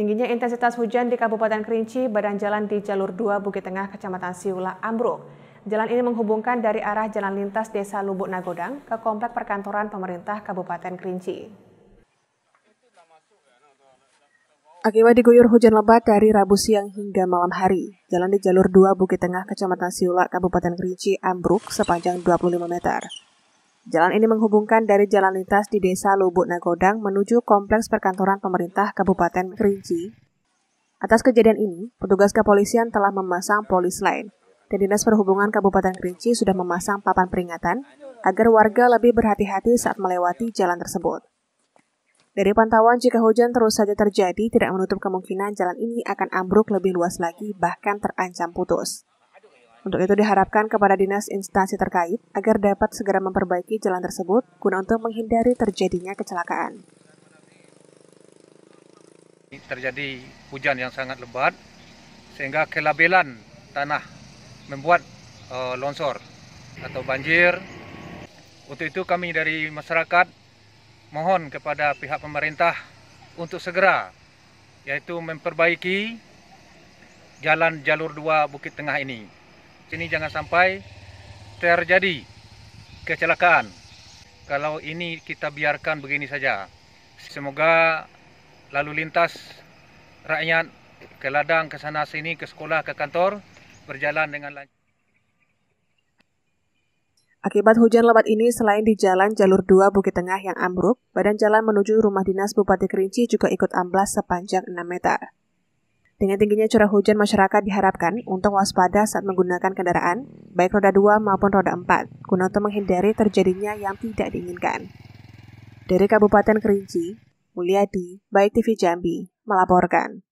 Tingginya intensitas hujan di Kabupaten Kerinci, badan jalan di jalur 2 Bukit Tengah, Kecamatan Siula, ambruk. Jalan ini menghubungkan dari arah jalan lintas Desa Lubuk Nagodang ke komplek perkantoran pemerintah Kabupaten Kerinci. Akibat diguyur hujan lebat dari Rabu siang hingga malam hari, jalan di jalur 2 Bukit Tengah, Kecamatan Siula, Kabupaten Kerinci, ambruk sepanjang 25 meter. Jalan ini menghubungkan dari jalan lintas di Desa Lubuk Nagodang menuju Kompleks Perkantoran Pemerintah Kabupaten Kerinci. Atas kejadian ini, petugas kepolisian telah memasang polis lain, dan Dinas Perhubungan Kabupaten Kerinci sudah memasang papan peringatan agar warga lebih berhati-hati saat melewati jalan tersebut. Dari pantauan, jika hujan terus saja terjadi, tidak menutup kemungkinan jalan ini akan ambruk lebih luas lagi, bahkan terancam putus. Untuk itu diharapkan kepada dinas instansi terkait agar dapat segera memperbaiki jalan tersebut guna untuk menghindari terjadinya kecelakaan. Terjadi hujan yang sangat lebat sehingga kelabelan tanah membuat uh, longsor atau banjir. Untuk itu kami dari masyarakat mohon kepada pihak pemerintah untuk segera yaitu memperbaiki jalan jalur dua Bukit Tengah ini ini jangan sampai terjadi kecelakaan. Kalau ini kita biarkan begini saja. Semoga lalu lintas rakyat ke ladang, ke sana sini, ke sekolah, ke kantor berjalan dengan lancar. Akibat hujan lebat ini, selain di jalan jalur 2 Bukit Tengah yang ambruk, badan jalan menuju rumah dinas Bupati Kerinci juga ikut amblas sepanjang 6 meter. Dengan tingginya curah hujan, masyarakat diharapkan untuk waspada saat menggunakan kendaraan, baik roda 2 maupun roda 4, guna untuk menghindari terjadinya yang tidak diinginkan. Dari Kabupaten Kerinci, Mulyadi, Baik TV Jambi, melaporkan.